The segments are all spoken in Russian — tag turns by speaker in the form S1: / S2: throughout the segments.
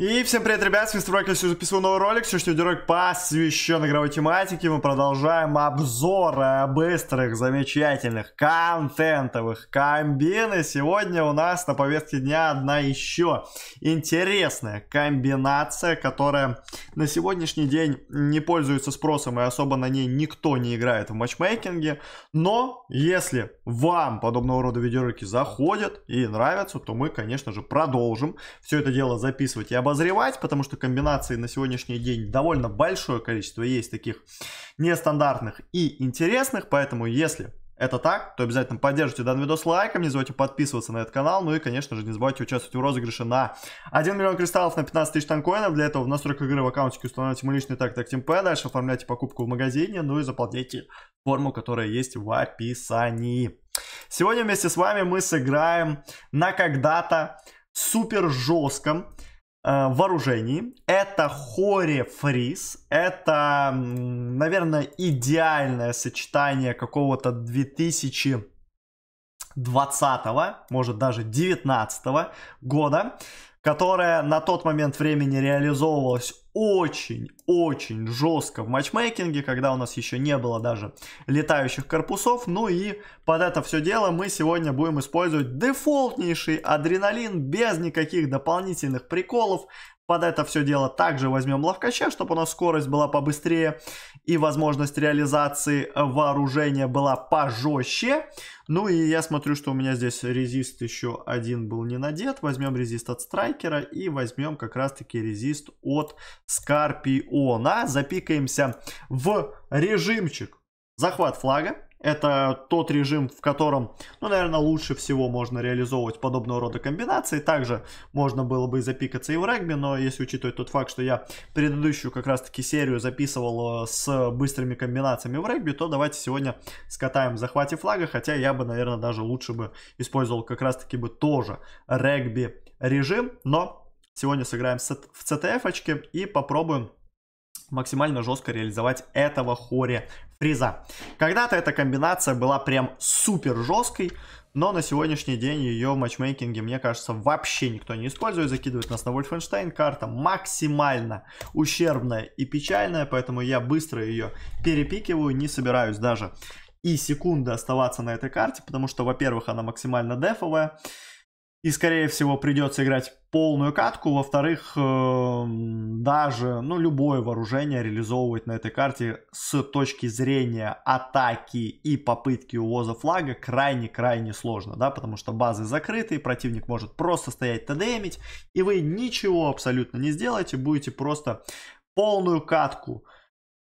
S1: И всем привет, ребят, с вами Стройка, сегодня записываю новый ролик, сегодняшний видеоролик посвящен игровой тематике, мы продолжаем обзор э, быстрых, замечательных, контентовых комбин, и сегодня у нас на повестке дня одна еще интересная комбинация, которая на сегодняшний день не пользуется спросом, и особо на ней никто не играет в матчмейкинге, но если вам подобного рода видеоролики заходят и нравятся, то мы, конечно же, продолжим все это дело записывать и об обозревать, потому что комбинаций на сегодняшний день довольно большое количество есть таких нестандартных и интересных, поэтому если это так, то обязательно поддержите данный видос лайком, не забывайте подписываться на этот канал, ну и, конечно же, не забывайте участвовать в розыгрыше на 1 миллион кристаллов на 15 тысяч танкоинов. Для этого в настройках игры в аккаунтике устанавливайте мой личный таг Тактим П, дальше оформляйте покупку в магазине, ну и заполняйте форму, которая есть в описании. Сегодня вместе с вами мы сыграем на когда-то супер жестком Э, вооружений. Это хорефриз. Это, наверное, идеальное сочетание какого-то 2000 20 может даже 19 го года, которая на тот момент времени реализовывалась очень-очень жестко в матчмейкинге, когда у нас еще не было даже летающих корпусов. Ну и под это все дело мы сегодня будем использовать дефолтнейший адреналин без никаких дополнительных приколов. Под это все дело также возьмем ловкача, чтобы у нас скорость была побыстрее и возможность реализации вооружения была пожестче. Ну и я смотрю, что у меня здесь резист еще один был не надет. Возьмем резист от страйкера и возьмем как раз таки резист от скорпиона. Запикаемся в режимчик захват флага. Это тот режим, в котором, ну, наверное, лучше всего можно реализовывать подобного рода комбинации. Также можно было бы и запикаться и в регби, но если учитывать тот факт, что я предыдущую как раз-таки серию записывал э, с быстрыми комбинациями в регби, то давайте сегодня скатаем в захвате флага, хотя я бы, наверное, даже лучше бы использовал как раз-таки бы тоже регби режим, но сегодня сыграем в CTF-очке и попробуем максимально жестко реализовать этого хоре фриза. Когда-то эта комбинация была прям супер жесткой, но на сегодняшний день ее в матчмейкинге, мне кажется, вообще никто не использует. Закидывает нас на Вольфенштейн. Карта максимально ущербная и печальная, поэтому я быстро ее перепикиваю. Не собираюсь даже и секунды оставаться на этой карте, потому что, во-первых, она максимально дефовая и, скорее всего, придется играть полную катку. Во-вторых, эм, даже ну, любое вооружение реализовывать на этой карте с точки зрения атаки и попытки увоза флага крайне-крайне сложно, да, потому что базы закрыты, противник может просто стоять тдмить, и вы ничего абсолютно не сделаете, будете просто полную катку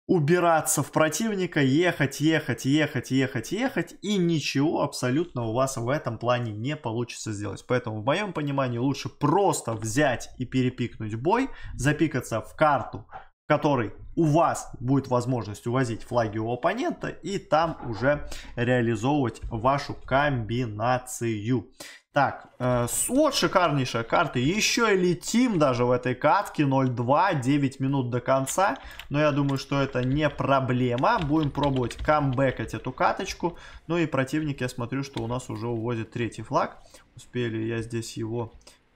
S1: убираться в противника, ехать, ехать, ехать, ехать, ехать, и ничего абсолютно у вас в этом плане не получится сделать. Поэтому, в моем понимании, лучше просто взять и перепикнуть бой, запикаться в карту, в которой у вас будет возможность увозить флаги у оппонента, и там уже реализовывать вашу комбинацию. Так, э, вот шикарнейшая карта. Еще и летим даже в этой катке. 0-2, 9 минут до конца. Но я думаю, что это не проблема. Будем пробовать камбэкать эту каточку. Ну и противник, я смотрю, что у нас уже увозит третий флаг. Успели я здесь его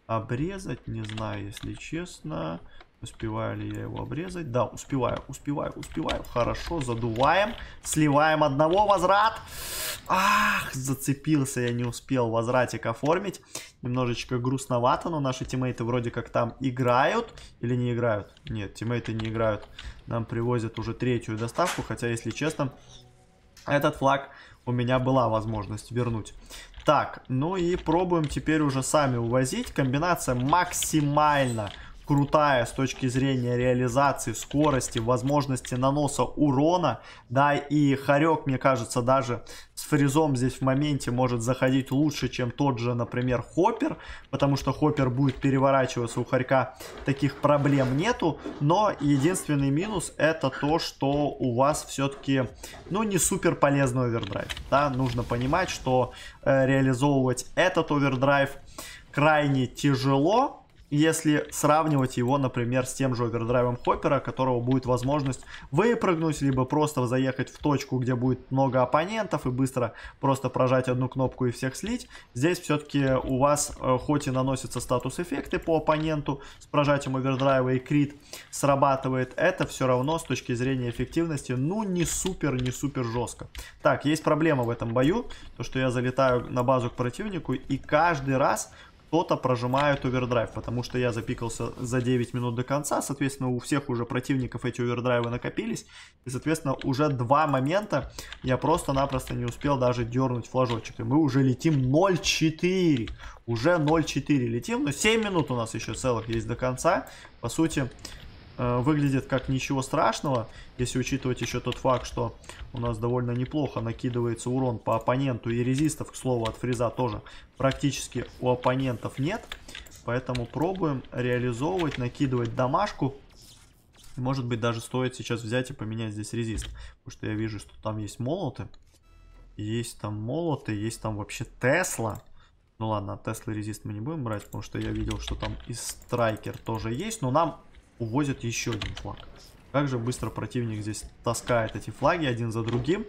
S1: обрезать, не знаю, если честно. Успеваю ли я его обрезать? Да, успеваю, успеваю, успеваю. Хорошо, задуваем. Сливаем одного, возврат. Ах, зацепился, я не успел возвратик оформить. Немножечко грустновато, но наши тиммейты вроде как там играют. Или не играют? Нет, тиммейты не играют. Нам привозят уже третью доставку, хотя, если честно, этот флаг у меня была возможность вернуть. Так, ну и пробуем теперь уже сами увозить. Комбинация максимально крутая с точки зрения реализации, скорости, возможности наноса урона. Да, и Харек, мне кажется, даже с фризом здесь в моменте может заходить лучше, чем тот же, например, Хоппер, потому что Хоппер будет переворачиваться, у Харька таких проблем нету, но единственный минус это то, что у вас все-таки, ну, не супер полезный овердрайв, да, нужно понимать, что э, реализовывать этот овердрайв крайне тяжело, если сравнивать его, например, с тем же овердрайвом Хоппера, которого будет возможность выпрыгнуть, либо просто заехать в точку, где будет много оппонентов и быстро просто прожать одну кнопку и всех слить. Здесь все-таки у вас, э, хоть и наносятся статус-эффекты по оппоненту, с прожатием овердрайва и крит срабатывает, это все равно с точки зрения эффективности, ну, не супер, не супер жестко. Так, есть проблема в этом бою, то, что я залетаю на базу к противнику, и каждый раз кто-то прожимает овердрайв, потому что я запикался за 9 минут до конца, соответственно, у всех уже противников эти овердрайвы накопились, и, соответственно, уже два момента я просто-напросто не успел даже дернуть флажочек, и мы уже летим 0-4, уже 0-4 летим, но 7 минут у нас еще целых есть до конца, по сути, Э, выглядит как ничего страшного, если учитывать еще тот факт, что у нас довольно неплохо накидывается урон по оппоненту и резистов, к слову, от фриза тоже практически у оппонентов нет. Поэтому пробуем реализовывать, накидывать домашку. Может быть, даже стоит сейчас взять и поменять здесь резист. Потому что я вижу, что там есть молоты. Есть там молоты, есть там вообще Тесла. Ну ладно, Тесла резист мы не будем брать, потому что я видел, что там и Страйкер тоже есть. Но нам увозит еще один флаг. Как же быстро противник здесь таскает эти флаги один за другим.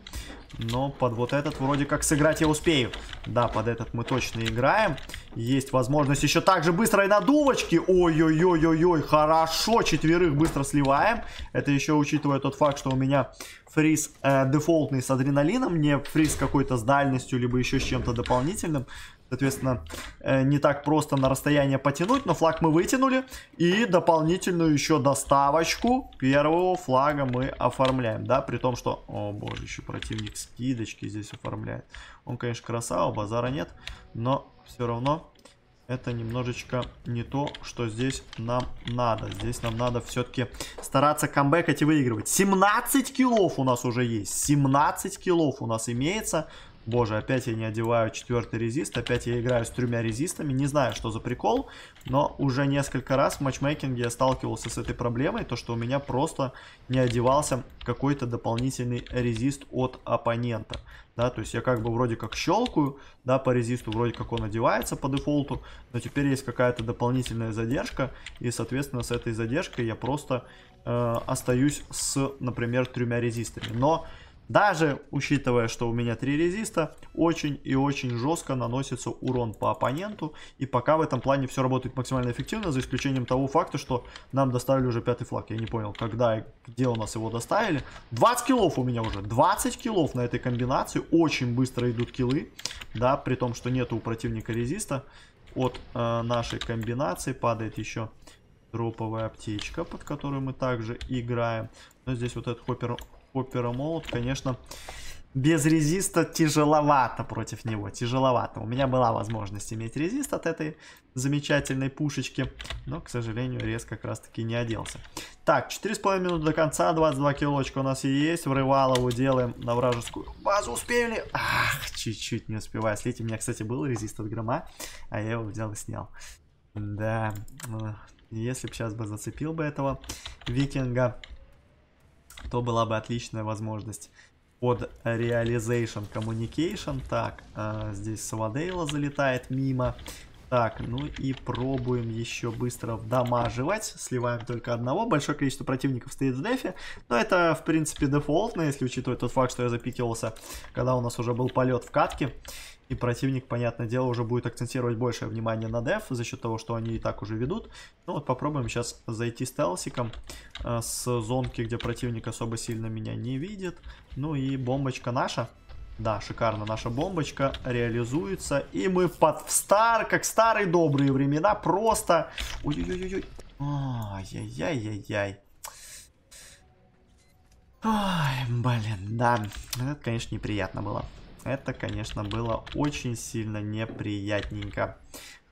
S1: Но под вот этот вроде как сыграть я успею. Да, под этот мы точно играем. Есть возможность еще так же быстро и на Ой-ой-ой-ой-ой, хорошо, четверых быстро сливаем. Это еще учитывая тот факт, что у меня фриз э, дефолтный с адреналином, не фриз какой-то с дальностью, либо еще с чем-то дополнительным. Соответственно, э, не так просто на расстояние потянуть, но флаг мы вытянули. И дополнительную еще доставочку первого флага мы оформляем, да, при том, что... О, боже, еще противник скидочки здесь оформляет. Он, конечно, красава, базара нет, но все равно это немножечко не то, что здесь нам надо. Здесь нам надо все-таки стараться камбэкать и выигрывать. 17 киллов у нас уже есть. 17 киллов у нас имеется. Боже, опять я не одеваю четвертый резист, опять я играю с тремя резистами, не знаю, что за прикол, но уже несколько раз в матчмейкинге я сталкивался с этой проблемой, то, что у меня просто не одевался какой-то дополнительный резист от оппонента, да, то есть я как бы вроде как щелкаю, да, по резисту вроде как он одевается по дефолту, но теперь есть какая-то дополнительная задержка, и, соответственно, с этой задержкой я просто э, остаюсь с, например, тремя резистами, но... Даже учитывая, что у меня три резиста, очень и очень жестко наносится урон по оппоненту. И пока в этом плане все работает максимально эффективно, за исключением того факта, что нам доставили уже пятый флаг. Я не понял, когда и где у нас его доставили. 20 киллов у меня уже, 20 киллов на этой комбинации. Очень быстро идут киллы, да, при том, что нету у противника резиста. От э, нашей комбинации падает еще дроповая аптечка, под которую мы также играем. Но здесь вот этот хоппер, Опера молот, конечно, без резиста тяжеловато против него, тяжеловато. У меня была возможность иметь резист от этой замечательной пушечки, но, к сожалению, рез как раз-таки не оделся. Так, 4,5 минуты до конца, 22 килочка у нас и есть, врывалову делаем на вражескую базу, успели? Ах, чуть-чуть не успеваю слить, у меня, кстати, был резист от грома, а я его взял и снял. Да, э, если бы сейчас бы зацепил бы этого викинга, то была бы отличная возможность под Realization Communication. Так, э, здесь Савадейла залетает мимо. Так, ну и пробуем еще быстро дамаживать. Сливаем только одного. Большое количество противников стоит в дефе. Но это, в принципе, дефолтно, если учитывать тот факт, что я запикивался, когда у нас уже был полет в катке. И противник, понятное дело, уже будет акцентировать большее внимание на деф за счет того, что они и так уже ведут. Ну вот попробуем сейчас зайти стелсиком э, с зонки, где противник особо сильно меня не видит. Ну и бомбочка наша. Да, шикарно наша бомбочка реализуется. И мы под стар, как старые добрые времена, просто... Ой-ой-ой-ой. Ай-яй-яй-яй-яй. Ой, блин, да. Это, конечно, неприятно было. Это, конечно, было очень сильно неприятненько.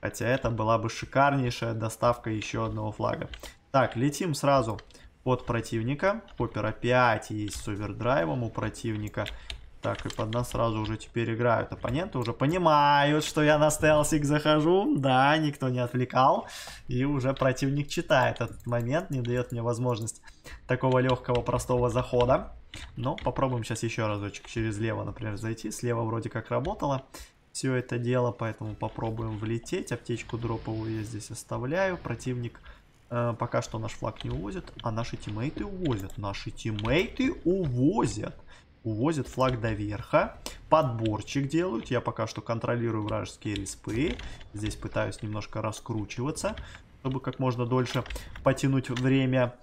S1: Хотя это была бы шикарнейшая доставка еще одного флага. Так, летим сразу под противника. Поппер опять есть с овердрайвом у противника. Так, и под нас сразу уже теперь играют. Оппоненты уже понимают, что я на стелсик захожу. Да, никто не отвлекал. И уже противник читает этот момент, не дает мне возможность такого легкого, простого захода. Но попробуем сейчас еще разочек через лево, например, зайти. Слева вроде как работало все это дело, поэтому попробуем влететь. Аптечку дроповую я здесь оставляю. Противник э, пока что наш флаг не увозит, а наши тиммейты увозят. Наши тиммейты увозят увозят флаг до верха. Подборчик делают. Я пока что контролирую вражеские респы. Здесь пытаюсь немножко раскручиваться, чтобы как можно дольше потянуть время.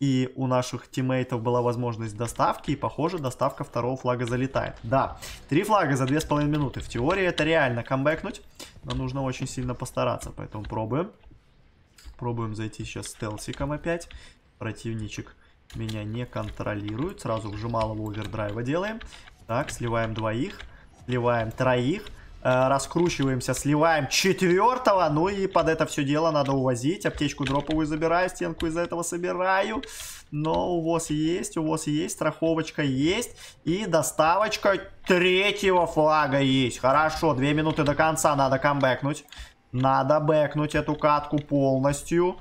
S1: И у наших тиммейтов была возможность доставки, и похоже доставка второго флага залетает. Да, три флага за две с половиной минуты. В теории это реально камбэкнуть, но нужно очень сильно постараться, поэтому пробуем. Пробуем зайти сейчас с Телсиком опять. Противничек меня не контролирует. Сразу вжималого овердрайва делаем. Так, сливаем двоих, сливаем троих. Э, раскручиваемся, сливаем четвертого. Ну и под это все дело надо увозить. Аптечку дроповую забираю, стенку из за этого собираю. Но у вас есть, у вас есть, страховочка есть. И доставочка третьего флага есть. Хорошо, две минуты до конца надо камбэкнуть. Надо бэкнуть эту катку полностью.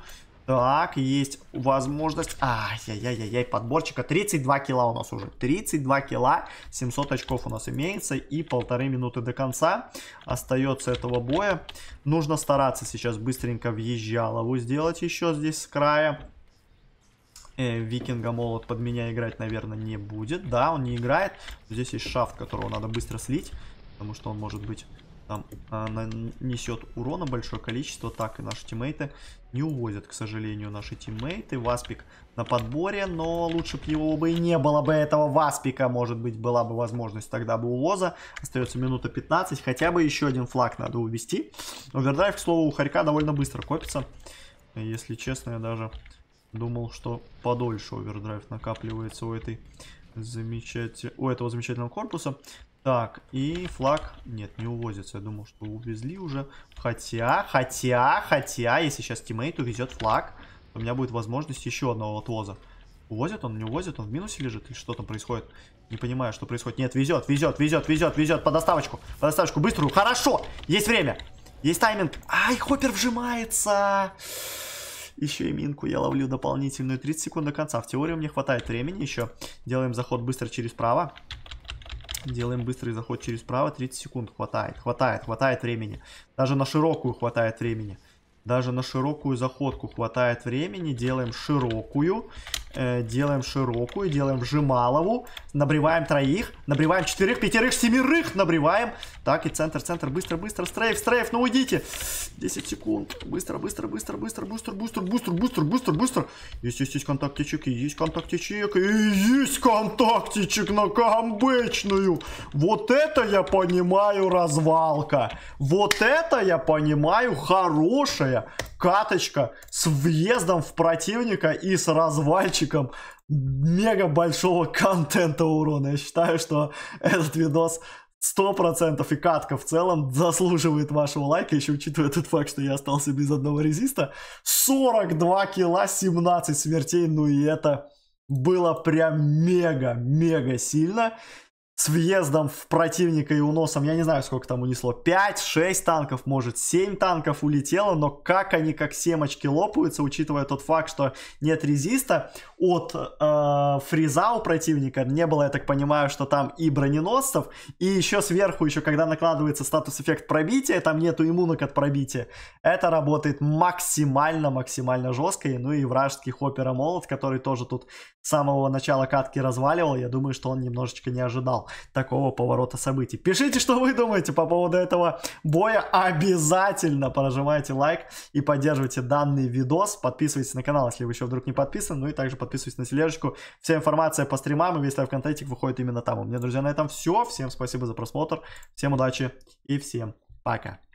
S1: Так, есть возможность... Ай-яй-яй-яй, подборчика. 32 кило у нас уже. 32 кило, 700 очков у нас имеется. И полторы минуты до конца остается этого боя. Нужно стараться сейчас быстренько въезжалову сделать еще здесь с края. Э, Викинга молот под меня играть, наверное, не будет. Да, он не играет. Здесь есть шафт, которого надо быстро слить. Потому что он может быть там а, нанесет урона большое количество. Так, и наши тиммейты не увозят, к сожалению, наши тиммейты. Васпик на подборе, но лучше бы его бы и не было бы этого Васпика. Может быть, была бы возможность тогда бы увоза. Остается минута 15, хотя бы еще один флаг надо увести. Овердрайв, к слову, у Харька довольно быстро копится. Если честно, я даже думал, что подольше овердрайв накапливается у этой замечатель... у этого замечательного корпуса. Так, и флаг... Нет, не увозится. Я думал, что увезли уже. Хотя, хотя, хотя, если сейчас тиммейт увезет флаг, то у меня будет возможность еще одного отвоза. Увозит он, не увозит, он в минусе лежит? Или что там происходит? Не понимаю, что происходит. Нет, везет, везет, везет, везет, везет. По доставочку, по доставочку, быструю. Хорошо, есть время, есть тайминг. Ай, хоппер вжимается. Еще и минку я ловлю дополнительную. 30 секунд до конца. В теории мне хватает времени еще. Делаем заход быстро через право. Делаем быстрый заход через право, 30 секунд хватает, хватает, хватает времени. Даже на широкую хватает времени. Даже на широкую заходку хватает времени. Делаем широкую. Э, делаем широкую, делаем жималову. Набриваем троих, набриваем четверых, пятерых, семерых набриваем. Так, и центр, центр, быстро, быстро, стрейф, стрейф, ну уйдите. 10 секунд. Быстро, быстро, быстро, быстро, быстро, быстро, быстро, быстро, быстро, быстро, Есть, есть, есть контактичек, и есть контактичек, и есть контактичек на камбэчную. Вот это я понимаю развалка. Вот это я понимаю хорошая каточка с въездом в противника и с развальчиком мега большого контента урона. Я считаю, что этот видос 100% и катка в целом заслуживает вашего лайка, еще учитывая тот факт, что я остался без одного резиста. 42 килла, 17 смертей, ну и это было прям мега-мега сильно с въездом в противника и уносом, я не знаю, сколько там унесло, 5-6 танков, может, 7 танков улетело, но как они как семочки лопаются, учитывая тот факт, что нет резиста от э, фриза у противника, не было, я так понимаю, что там и броненосцев, и еще сверху, еще когда накладывается статус-эффект пробития, там нету иммунок от пробития, это работает максимально-максимально жестко, и, ну и вражеский хоппера молот, который тоже тут с самого начала катки разваливал, я думаю, что он немножечко не ожидал такого поворота событий. Пишите, что вы думаете по поводу этого боя. Обязательно прожимайте лайк и поддерживайте данный видос. Подписывайтесь на канал, если вы еще вдруг не подписаны. Ну и также подписывайтесь на тележечку. Вся информация по стримам и весь ВКонтакте выходит именно там. У меня, друзья, на этом все. Всем спасибо за просмотр. Всем удачи и всем пока.